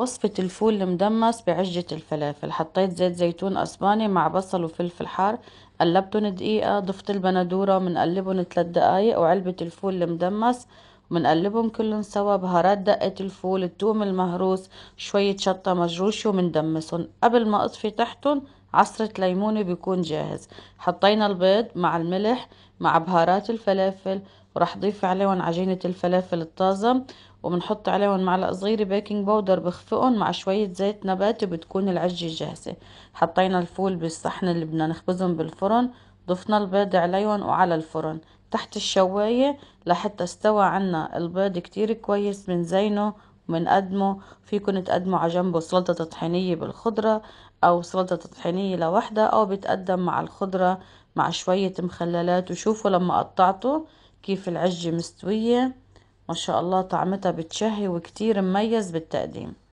وصفة الفول المدمس بعجة الفلافل حطيت زيت زيتون أسباني مع بصل وفلفل حار قلبتن دقيقة ضفت البندورة منقلبن 3 دقايق وعلبة الفول المدمس بنقلبهم كلهم سوا بهارات دقة الفول التوم المهروس شوية شطة مجروشة وبندمسهم قبل ما اطفي تحتهم عصرة ليمونة بيكون جاهز حطينا البيض مع الملح مع بهارات الفلافل وراح ضيف عليهم عجينة الفلافل الطازة وبنحط عليهم معلقة صغيرة بيكنج باودر بخفقهم مع شوية زيت نباتي بتكون العجة جاهزة حطينا الفول بالصحن اللي بدنا نخبزهم بالفرن ضفنا البيض عليهم وعلى الفرن تحت الشواية لحتى استوى عنا البيض كتير كويس من زينه ومن قدمه فيكن تقدموا على جنبه سلطة طحينية بالخضرة أو سلطة طحينية لوحدها أو بيتقدم مع الخضرة مع شوية مخللات وشوفوا لما قطعته كيف العجة مستوية ما شاء الله طعمتها بتشهي وكتير مميز بالتقديم